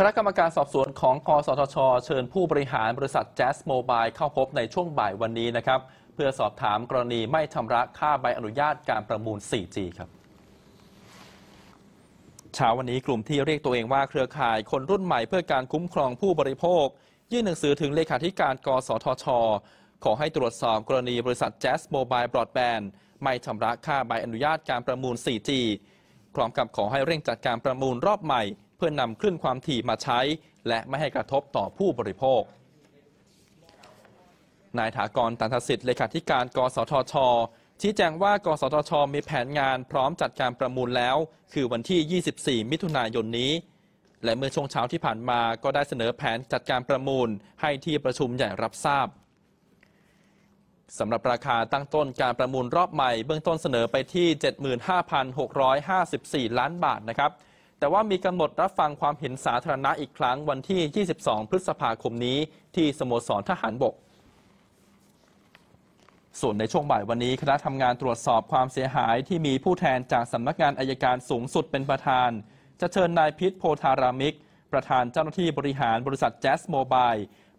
คณะกรรมการสอบสวนของคอสทช เชิญผู้บริหารบริษัทแจสโมบายเข้าพบในช่วงบ่ายวันนี้นะครับ เพื่อสอบถามกรณีไม่ชำระค่าใบอนุญาตการประมูล 4G ครับเช้าวันนี้กลุ่มที่เรียกตัวเองว่าเครือข่ายคนรุ่นใหม่เพื่อการคุ้มครองผู้บริโภค ยื่นหนังสือถึงเลขาธิการกสทช ขอให้ตรวจสอบกรณีบริษัทแจสโมบายบรอดแบนด์ไม่ชำระค่าใบอนุญาตการประมูล 4G พร้อมกับขอให้เร่งจัดการประมูลรอบใหม่เพื่อนนำคลื่นความถี่มาใช้ และไม่ให้กระทบต่อผู้บริโภค นายถากรตันทสิทธิ์ เลขาธิการ กสทชชี้แจงว่า กสทช มีแผนงานพร้อมจัดการประมูลแล้ว คือวันที่ 24 มิถุนายนนี้ และเมื่อช่วงเช้าที่ผ่านมาก็ได้เสนอแผนจัดการประมูลให้ที่ประชุมใหญ่รับทราบสำหรับราคาตั้งต้นการประมูลรอบใหม่เบื้องต้นเสนอไปที่ 75,654 ล้านบาทนะครับแต่ว่ามีกำหนดรับฟังความเห็นสาธารณะอีกครั้งวันที่ 22 พฤษภาคมนี้ที่สโมสรทหารบก ส่วนในช่วงบ่ายวันนี้ คณะทำงานตรวจสอบความเสียหายที่มีผู้แทนจากสำนักงานอายการสูงสุดเป็นประธาน จะเชิญนายพิษโพธารามิก ประธานเจ้าหน้าที่บริหารบริษัทแจสโมบาย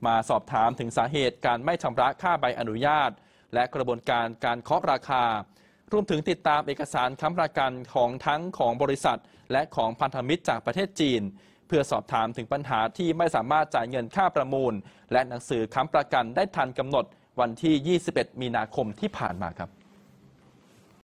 มาสอบถามถึงสาเหตุการไม่ชำระค่าใบอนุญาต และกระบวนการการเคาะราคารวมถึงติดตามเอกสารค้ำประกันของทั้งของบริษัทและของพันธมิตรจากประเทศจีน เพื่อสอบถามถึงปัญหาที่ไม่สามารถจ่ายเงินค่าประมูลและหนังสือค้ำประกันได้ทันกำหนดวันที่ 21 มีนาคมที่ผ่านมาครับ